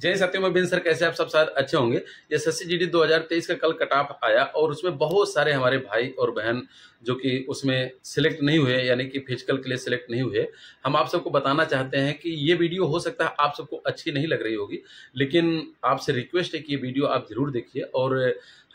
जय सत्यम बिन सर कैसे आप सब साथ अच्छे होंगे ये एस जी डी का कल कटाप आया और उसमें बहुत सारे हमारे भाई और बहन जो कि उसमें सिलेक्ट नहीं हुए यानी कि फिजिकल के लिए सिलेक्ट नहीं हुए हम आप सबको बताना चाहते हैं कि ये वीडियो हो सकता है आप सबको अच्छी नहीं लग रही होगी लेकिन आपसे रिक्वेस्ट है कि ये वीडियो आप ज़रूर देखिए और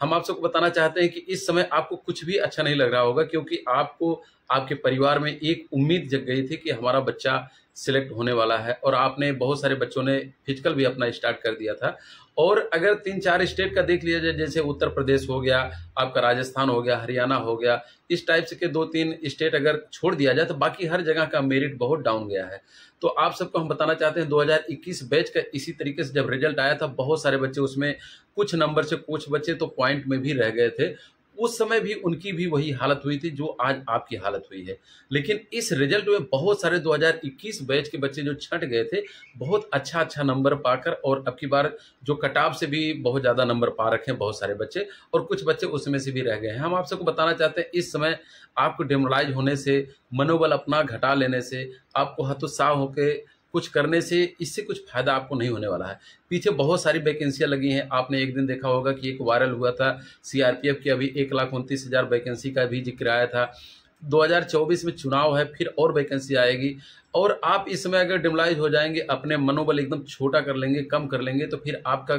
हम आप सबको बताना चाहते हैं कि इस समय आपको कुछ भी अच्छा नहीं लग रहा होगा क्योंकि आपको आपके परिवार में एक उम्मीद जग गई थी कि हमारा बच्चा सिलेक्ट होने वाला है और आपने बहुत सारे बच्चों ने फिजिकल भी अपना स्टार्ट कर दिया था और अगर तीन चार स्टेट का देख लिया जाए जैसे उत्तर प्रदेश हो गया आपका राजस्थान हो गया हरियाणा हो गया इस टाइप से के दो तीन स्टेट अगर छोड़ दिया जाए तो बाकी हर जगह का मेरिट बहुत डाउन गया है तो आप सबको हम बताना चाहते हैं 2021 बैच का इसी तरीके से जब रिजल्ट आया था बहुत सारे बच्चे उसमें कुछ नंबर से कुछ बच्चे तो पॉइंट में भी रह गए थे उस समय भी उनकी भी वही हालत हुई थी जो आज आपकी हालत हुई है लेकिन इस रिजल्ट में बहुत सारे 2021 बैच के बच्चे जो छट गए थे बहुत अच्छा अच्छा नंबर पाकर और अब की बार जो कटाव से भी बहुत ज़्यादा नंबर पा रखे हैं बहुत सारे बच्चे और कुछ बच्चे उसमें से भी रह गए हैं हम आप सबको बताना चाहते हैं इस समय आपको डिमोलाइज होने से मनोबल अपना घटा लेने से आपको हतोत्साह होकर कुछ करने से इससे कुछ फायदा आपको नहीं होने वाला है पीछे बहुत सारी वैकेंसियाँ लगी हैं आपने एक दिन देखा होगा कि एक वायरल हुआ था सीआरपीएफ की अभी एक लाख उनतीस हज़ार वैकेंसी का भी जिक्र आया था 2024 में चुनाव है फिर और वैकेंसी आएगी और आप इसमें अगर डिमलाइज हो जाएंगे अपने मनोबल एकदम छोटा कर लेंगे कम कर लेंगे तो फिर आपका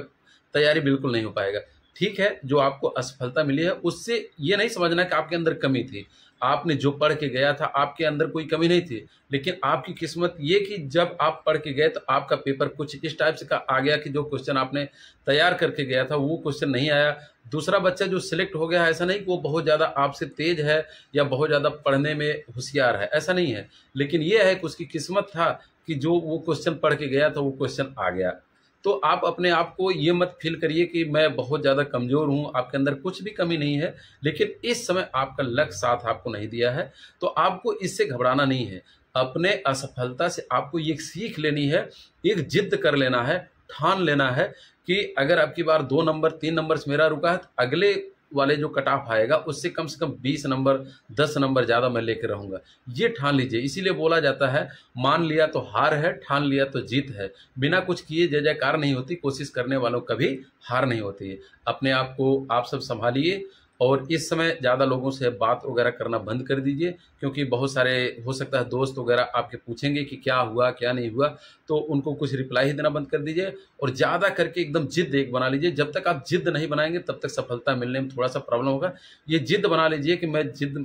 तैयारी बिल्कुल नहीं हो पाएगा ठीक है जो आपको असफलता मिली है उससे ये नहीं समझना कि आपके अंदर कमी थी आपने जो पढ़ के गया था आपके अंदर कोई कमी नहीं थी लेकिन आपकी किस्मत ये कि जब आप पढ़ के गए तो आपका पेपर कुछ इस टाइप से का आ गया कि जो क्वेश्चन आपने तैयार करके गया था वो क्वेश्चन नहीं आया दूसरा बच्चा जो सिलेक्ट हो गया है ऐसा नहीं कि वो बहुत ज़्यादा आपसे तेज है या बहुत ज़्यादा पढ़ने में होशियार है ऐसा नहीं है लेकिन ये है कि उसकी किस्मत था कि जो वो क्वेश्चन पढ़ के गया था वो क्वेश्चन आ गया तो आप अपने आप को ये मत फील करिए कि मैं बहुत ज़्यादा कमज़ोर हूँ आपके अंदर कुछ भी कमी नहीं है लेकिन इस समय आपका लक साथ आपको नहीं दिया है तो आपको इससे घबराना नहीं है अपने असफलता से आपको ये सीख लेनी है एक जिद कर लेना है ठान लेना है कि अगर आपकी बार दो नंबर तीन नंबर से मेरा रुका है तो अगले वाले जो कट ऑफ आएगा उससे कम से कम बीस नंबर दस नंबर ज़्यादा मैं लेकर रहूँगा ये ठान लीजिए इसीलिए बोला जाता है मान लिया तो हार है ठान लिया तो जीत है बिना कुछ किए जय जयकार नहीं होती कोशिश करने वालों कभी हार नहीं होती है अपने आप को आप सब संभालिए और इस समय ज़्यादा लोगों से बात वगैरह करना बंद कर दीजिए क्योंकि बहुत सारे हो सकता है दोस्त वगैरह आपके पूछेंगे कि क्या हुआ क्या नहीं हुआ तो उनको कुछ रिप्लाई ही देना बंद कर दीजिए और ज़्यादा करके एकदम जिद एक बना लीजिए जब तक आप जिद नहीं बनाएंगे तब तक सफलता मिलने में थोड़ा सा प्रॉब्लम होगा ये जिद बना लीजिए कि मैं जिद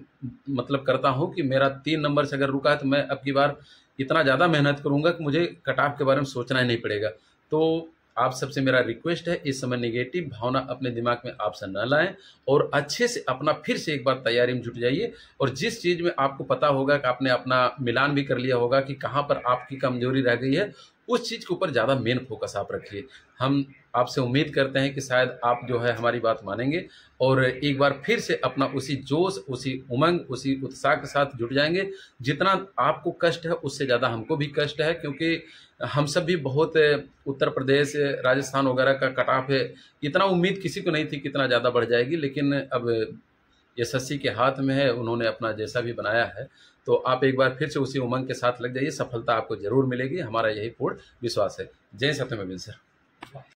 मतलब करता हूँ कि मेरा तीन नंबर से अगर रुका है तो मैं अब की बार इतना ज़्यादा मेहनत करूँगा कि मुझे कटाव के बारे में सोचना ही नहीं पड़ेगा तो आप सबसे मेरा रिक्वेस्ट है इस समय निगेटिव भावना अपने दिमाग में आपसे न लाएं और अच्छे से अपना फिर से एक बार तैयारी में जुट जाइए और जिस चीज़ में आपको पता होगा कि आपने अपना मिलान भी कर लिया होगा कि कहाँ पर आपकी कमजोरी रह गई है उस चीज़ के ऊपर ज़्यादा मेन फोकस आप रखिए हम आपसे उम्मीद करते हैं कि शायद आप जो है हमारी बात मानेंगे और एक बार फिर से अपना उसी जोश उसी उमंग उसी उत्साह के साथ जुट जाएंगे जितना आपको कष्ट है उससे ज़्यादा हमको भी कष्ट है क्योंकि हम सब भी बहुत उत्तर प्रदेश राजस्थान वगैरह का कटाफ है इतना उम्मीद किसी को नहीं थी कितना ज़्यादा बढ़ जाएगी लेकिन अब यशस्वी के हाथ में है उन्होंने अपना जैसा भी बनाया है तो आप एक बार फिर से उसी उमंग के साथ लग जाइए सफलता आपको जरूर मिलेगी हमारा यही पूर्ण विश्वास है जय सत्यमेव सर